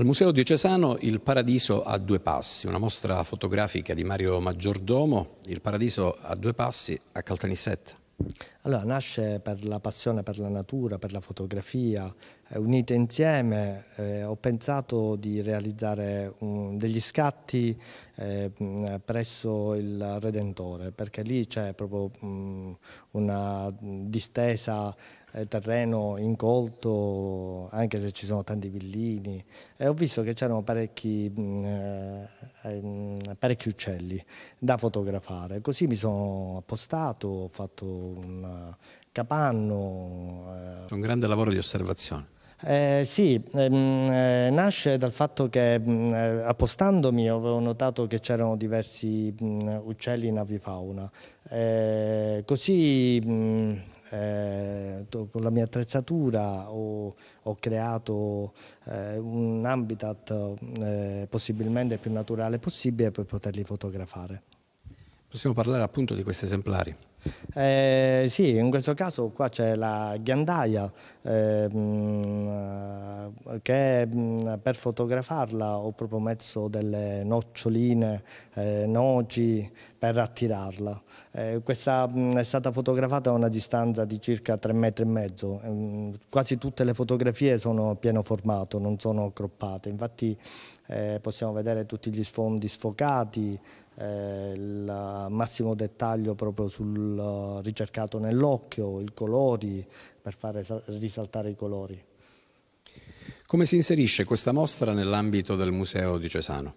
Al Museo Diocesano Il Paradiso a due passi, una mostra fotografica di Mario Maggiordomo, Il Paradiso a due passi a Caltanissetta. Allora, nasce per la passione per la natura, per la fotografia, eh, unite insieme eh, ho pensato di realizzare un, degli scatti eh, presso il Redentore, perché lì c'è proprio mh, una distesa eh, terreno incolto, anche se ci sono tanti villini. E ho visto che c'erano parecchi, mh, eh, eh, parecchi uccelli da fotografare. Così mi sono appostato, ho fatto un capanno. C'è eh. un grande lavoro di osservazione. Eh, sì, ehm, eh, nasce dal fatto che mh, mm, eh, appostandomi avevo notato che c'erano diversi mh, mm, uccelli in avifauna. Eh, così mh, mm, con la mia attrezzatura ho, ho creato un habitat possibilmente più naturale possibile per poterli fotografare. Possiamo parlare appunto di questi esemplari. Eh, sì, in questo caso qua c'è la ghiandaia ehm, eh, che mm, per fotografarla ho proprio messo delle noccioline, eh, noci per attirarla. Eh, questa mh, mm, è stata fotografata a una distanza di circa 3 metri e mezzo. Mm, quasi tutte le fotografie sono a pieno formato, non sono croppate. Infatti eh, possiamo vedere tutti gli sfondi sfocati, eh, la massimo dettaglio proprio sul eh, ricercato nell'occhio, i colori, per far risaltare i colori. Come si inserisce questa mostra nell'ambito del Museo di Cesano?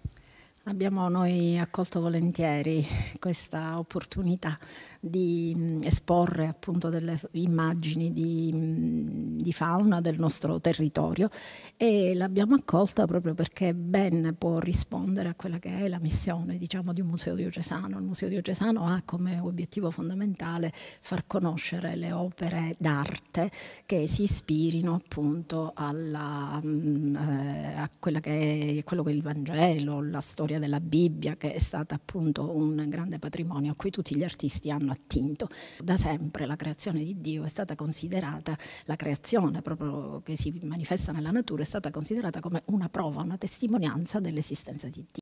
Abbiamo noi accolto volentieri questa opportunità di mm, esporre appunto delle immagini di, mm, di fauna del nostro territorio e l'abbiamo accolta proprio perché ben può rispondere a quella che è la missione diciamo, di un museo diocesano. Il museo diocesano ha come obiettivo fondamentale far conoscere le opere d'arte che si ispirino appunto alla, mm, eh, a che è, quello che è il Vangelo, la storia storia della Bibbia che è stata appunto un grande patrimonio a cui tutti gli artisti hanno attinto. Da sempre la creazione di Dio è stata considerata, la creazione proprio che si manifesta nella natura è stata considerata come una prova, una testimonianza dell'esistenza di Dio.